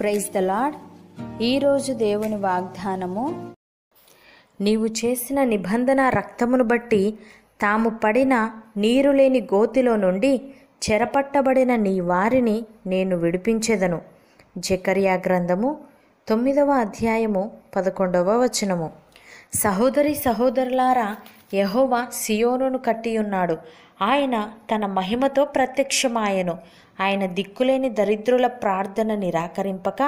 praise the lord ఈరోజు దేవుని వాగ్దానము నీవు చేసిన నిబంధన రక్తమును బట్టి తాము పడిన నీరు లేని గోతిలో నుండి చెరపట్టబడిన నీ వారిని నేను విడిపించెదను జకర్యా గ్రంథము తొమ్మిదవ అధ్యాయము పదకొండవ వచనము సహోదరి సహోదరులారా యహోవా సియోనును కట్టియున్నాడు ఆయన తన మహిమతో ప్రత్యక్షమాయను ఆయన దిక్కులేని దరిద్రుల ప్రార్థన నిరాకరింపక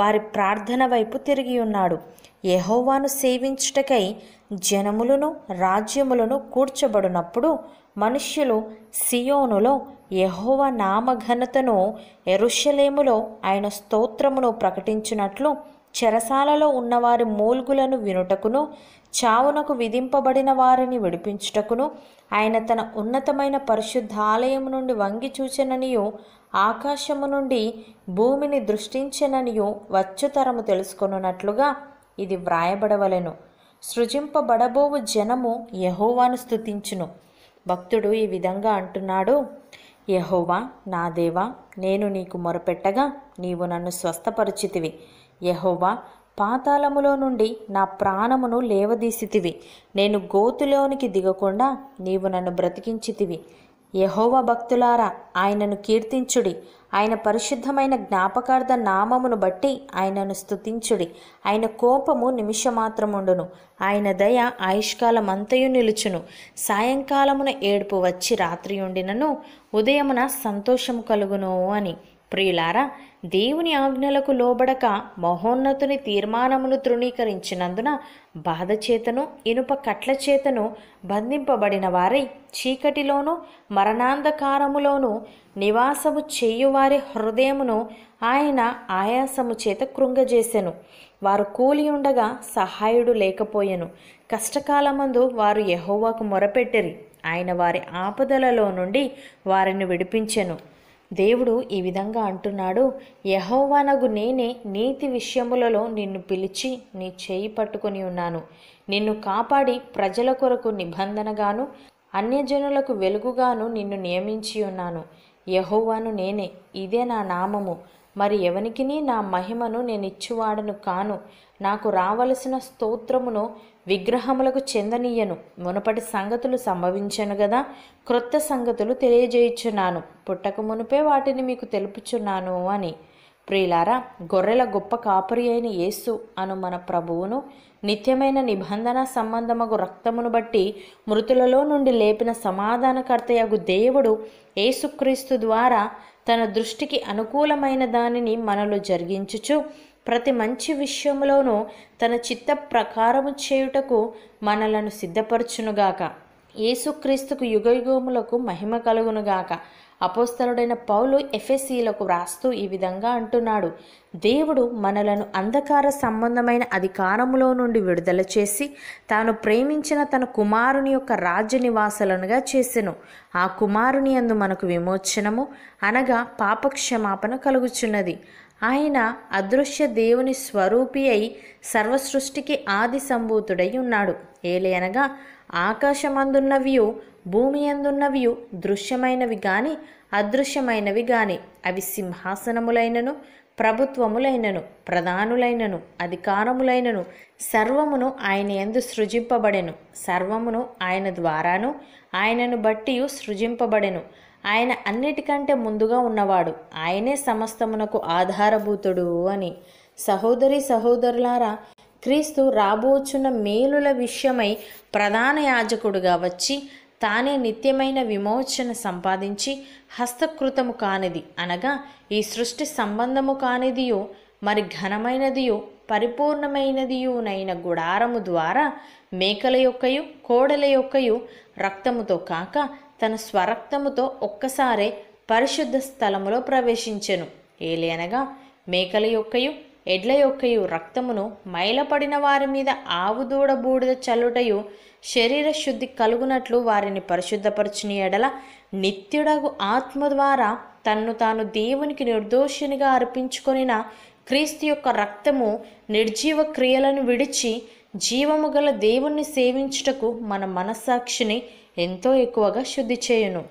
వారి ప్రార్థన వైపు తిరిగి ఉన్నాడు యహోవాను సేవించుటకై జనములను రాజ్యములను కూర్చబడినప్పుడు మనుష్యులు సియోనులో యహోవ నామఘనతను ఎరుషలేములో ఆయన స్తోత్రమును ప్రకటించినట్లు చెరసాలలో ఉన్నవారి మూల్గులను వినుటకును చావునకు విధింపబడిన వారిని విడిపించుటకును ఆయన తన ఉన్నతమైన పరిశుద్ధాలయం నుండి వంగి చూచననియో ఆకాశము నుండి భూమిని దృష్టించననియో వచ్చుతరము తెలుసుకొనున్నట్లుగా ఇది వ్రాయబడవలెను సృజింపబడబోవు జనము యహోవాను స్థుతించును భక్తుడు ఈ విధంగా అంటున్నాడు యహోవా నా దేవా నేను నీకు మొరపెట్టగా నీవు నన్ను స్వస్థపరిచితివి యహోవా పాతాళములో నుండి నా ప్రాణమును లేవదీసితివి నేను గోతులోనికి దిగకుండా నీవు నన్ను బ్రతికించితివి యహోవ భక్తులారా ఆయనను కీర్తించుడి ఆయన పరిశుద్ధమైన జ్ఞాపకార్థ నామమును బట్టి ఆయనను స్థుతించుడి ఆయన కోపము నిమిషమాత్రముండును ఆయన దయ ఆయుష్కాలమంతయు నిలుచును సాయంకాలమున ఏడుపు వచ్చి రాత్రి ఉండినను ఉదయమున సంతోషము కలుగును అని ప్రియులారా దేవుని ఆజ్ఞలకు లోబడక మహోన్నతుని తీర్మానమును తృణీకరించినందున బాధచేతను ఇనుప కట్ల చేతను బంధింపబడిన వారై చీకటిలోను మరణాంధకారములోను నివాసము చేయువారి హృదయమును ఆయన ఆయాసము చేత కృంగజేసెను వారు కూలి ఉండగా సహాయుడు లేకపోయెను కష్టకాలమందు వారు యహోవాకు మొరపెట్టిరి ఆయన వారి ఆపదలలో నుండి వారిని విడిపించెను దేవుడు ఈ విధంగా అంటున్నాడు యహోవానగు నేనే నీతి విషయములలో నిన్ను పిలిచి నీ చేయి పట్టుకొని ఉన్నాను నిన్ను కాపాడి ప్రజల కొరకు నిబంధనగాను అన్యజనులకు వెలుగుగాను నిన్ను నియమించి ఉన్నాను యహోవాను నేనే ఇదే నా నామము మరి ఎవనికిని నా మహిమను నేను ఇచ్చువాడను కాను నాకు రావలసిన స్తోత్రమును విగ్రహములకు చెందనీయను మునుపటి సంగతులు సంభవించను గదా క్రొత్త సంగతులు తెలియజేయుచున్నాను పుట్టక మునుపే వాటిని మీకు తెలుపుచున్నాను అని ప్రియులారా గొర్రెల గొప్ప కాపురి అయిన యేసు అను మన ప్రభువును నిత్యమైన నిబంధన సంబంధముగు రక్తమును బట్టి మృతులలో నుండి లేపిన సమాధానకర్తయగు దేవుడు యేసుక్రీస్తు ద్వారా తన దృష్టికి అనుకూలమైన దానిని మనలో జరిగించుచు ప్రతి మంచి విషయంలోనూ తన చిత్త ప్రకారము చేయుటకు మనలను సిద్ధపరచునుగాక యేసుక్రీస్తుకు యుగయుగములకు మహిమ కలుగునుగాక అపోస్తలుడైన పౌలు ఎఫ్ఎస్సీలకు వ్రాస్తూ ఈ విధంగా అంటున్నాడు దేవుడు మనలను అంధకార సంబంధమైన అధికారములో నుండి విడుదల చేసి తాను ప్రేమించిన తన కుమారుని యొక్క రాజ్య నివాసులనుగా చేసెను ఆ కుమారుని అందు మనకు విమోచనము అనగా పాపక్షమాపణ కలుగుచున్నది ఆయన అదృశ్య దేవుని స్వరూపి అయి సర్వసృష్టికి ఆది సంభూతుడై ఉన్నాడు ఏలే అనగా వ్యూ భూమి ఎందున్నవి దృశ్యమైనవి గాని అదృశ్యమైనవి గాని అవి సింహాసనములైనను ప్రభుత్వములైనను ప్రధానులైనను అధికారములైనను సర్వమును ఆయన ఎందు సృజింపబడెను సర్వమును ఆయన ద్వారాను ఆయనను బట్టి సృజింపబడెను ఆయన అన్నిటికంటే ముందుగా ఉన్నవాడు ఆయనే సమస్తమునకు ఆధారభూతుడు అని సహోదరి సహోదరులారా క్రీస్తు రాబోచున్న మేలుల విషయమై ప్రధాన యాజకుడుగా వచ్చి తానే నిత్యమైన విమోచన సంపాదించి హస్తకృతము కానిది అనగా ఈ సృష్టి సంబంధము కానిదియో మరి ఘనమైనదియో పరిపూర్ణమైనదియునైన గుడారము ద్వారా మేకల యొక్కయు కోడల యొక్కయు రక్తముతో కాక తన స్వరక్తముతో ఒక్కసారే పరిశుద్ధ స్థలములో ప్రవేశించెను ఏలేనగా మేకల యొక్కయు ఎడ్ల యొక్కయు రక్తమును మైలపడిన వారి మీద ఆవుదూడ బూడిద చల్లుటయు శరీర శుద్ధి కలుగునట్లు వారిని పరిశుద్ధపరచుని ఎడల నిత్యుడగు ఆత్మ ద్వారా తన్ను తాను దేవునికి నిర్దోషినిగా అర్పించుకొనిన క్రీస్తు యొక్క రక్తము నిర్జీవ క్రియలను విడిచి జీవము గల దేవుణ్ణి సేవించుటకు మన మనస్సాక్షిని ఎంతో ఎక్కువగా శుద్ధి చేయును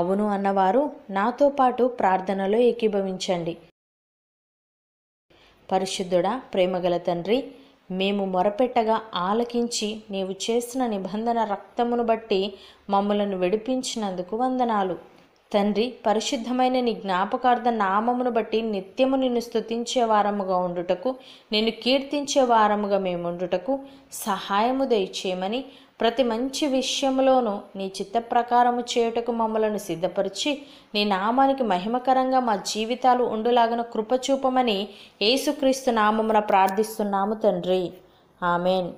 అవును అన్నవారు నాతో పాటు ప్రార్థనలో ఏకీభవించండి పరిశుద్ధుడా ప్రేమగల తండ్రి మేము మొరపెట్టగా ఆలకించి నీవు చేసిన నిబంధన రక్తమును బట్టి మమ్మలను విడిపించినందుకు వందనాలు తండ్రి పరిశుద్ధమైన నీ జ్ఞాపకార్థ నామమును బట్టి నిత్యము నిన్ను స్థుతించే వారముగా ఉండుటకు నిన్ను కీర్తించే వారముగా మేముండుటకు సహాయము దయచేయమని ప్రతి మంచి విషయంలోనూ నీ చిత్త ప్రకారము చేయుటకు మమ్మలను సిద్ధపరిచి నీ నామానికి మహిమకరంగా మా జీవితాలు ఉండులాగన కృపచూపమని యేసుక్రీస్తు నామమున ప్రార్థిస్తున్నాము తండ్రి ఆమెన్